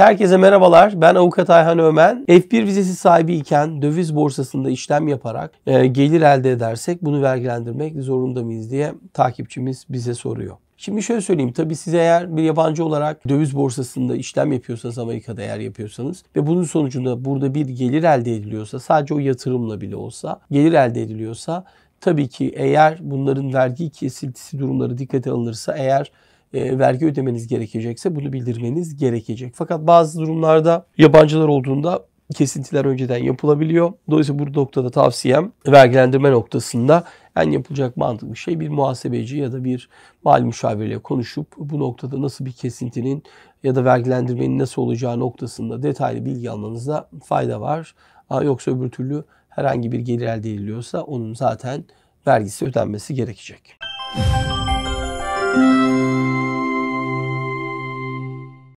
Herkese merhabalar. Ben avukat Ayhan Ömen. F1 vizesi sahibi iken döviz borsasında işlem yaparak e, gelir elde edersek bunu vergilendirmek zorunda mıyız diye takipçimiz bize soruyor. Şimdi şöyle söyleyeyim. Tabii siz eğer bir yabancı olarak döviz borsasında işlem yapıyorsanız Amerika'da eğer yapıyorsanız ve bunun sonucunda burada bir gelir elde ediliyorsa sadece o yatırımla bile olsa gelir elde ediliyorsa tabii ki eğer bunların vergi kesintisi durumları dikkate alınırsa eğer e, vergi ödemeniz gerekecekse bunu bildirmeniz gerekecek. Fakat bazı durumlarda yabancılar olduğunda kesintiler önceden yapılabiliyor. Dolayısıyla bu noktada tavsiyem vergilendirme noktasında en yapılacak mantıklı şey bir muhasebeci ya da bir mal müşavirle konuşup bu noktada nasıl bir kesintinin ya da vergilendirmenin nasıl olacağı noktasında detaylı bilgi almanızda fayda var. Yoksa öbür türlü herhangi bir gelir elde ediliyorsa onun zaten vergisi ödenmesi gerekecek. Müzik